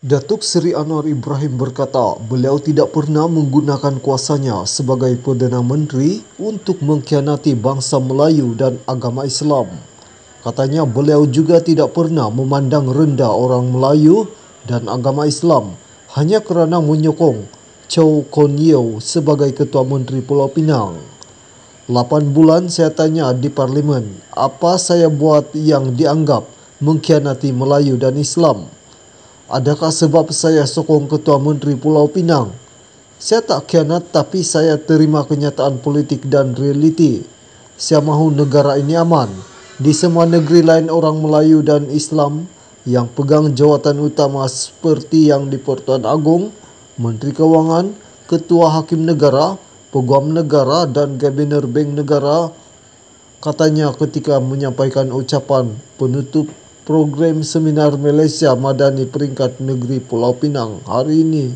Datuk Seri Anwar Ibrahim berkata beliau tidak pernah menggunakan kuasanya sebagai Perdana Menteri untuk mengkhianati bangsa Melayu dan agama Islam. Katanya beliau juga tidak pernah memandang rendah orang Melayu dan agama Islam hanya kerana menyokong Chow Kon Yeo sebagai Ketua Menteri Pulau Pinang. Lapan bulan saya tanya di Parlimen apa saya buat yang dianggap mengkhianati Melayu dan Islam. Adakah sebab saya sokong Ketua Menteri Pulau Pinang? Saya tak kianat tapi saya terima kenyataan politik dan realiti. Saya mahu negara ini aman. Di semua negeri lain orang Melayu dan Islam yang pegang jawatan utama seperti yang di Pertuan Agong, Menteri Kewangan, Ketua Hakim Negara, Peguam Negara dan Gabinet Bank Negara katanya ketika menyampaikan ucapan penutup program seminar Malaysia Madani peringkat negeri Pulau Pinang hari ini.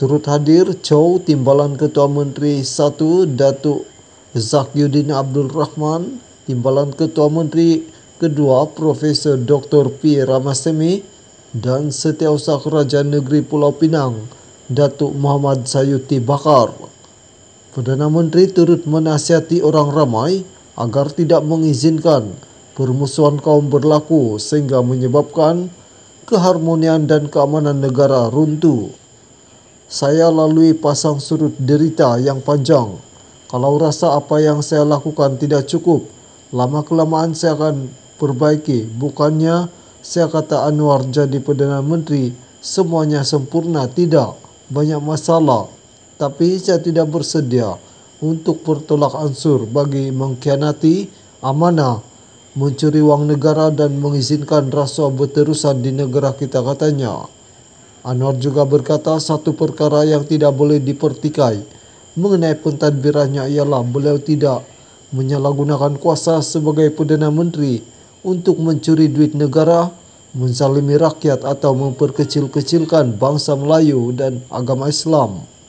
Turut hadir Chow Timbalan Ketua Menteri 1 Datuk Zakyuddin Abdul Rahman, Timbalan Ketua Menteri Kedua Profesor Dr. P. Ramasemi dan Setiausaha Kerajaan Negeri Pulau Pinang, Datuk Muhammad Sayuti Bakar. Perdana Menteri turut menasihati orang ramai agar tidak mengizinkan Permusuhan kaum berlaku sehingga menyebabkan keharmonian dan keamanan negara runtuh. Saya lalui pasang surut derita yang panjang. Kalau rasa apa yang saya lakukan tidak cukup, lama-kelamaan saya akan perbaiki. Bukannya saya kata Anwar jadi Perdana Menteri, semuanya sempurna. Tidak, banyak masalah. Tapi saya tidak bersedia untuk bertolak ansur bagi mengkhianati amanah mencuri wang negara dan mengizinkan rasuah berterusan di negara kita katanya. Anwar juga berkata satu perkara yang tidak boleh dipertikai mengenai pentadbirannya ialah beliau tidak menyalahgunakan kuasa sebagai Perdana Menteri untuk mencuri duit negara, menzalimi rakyat atau memperkecil-kecilkan bangsa Melayu dan agama Islam.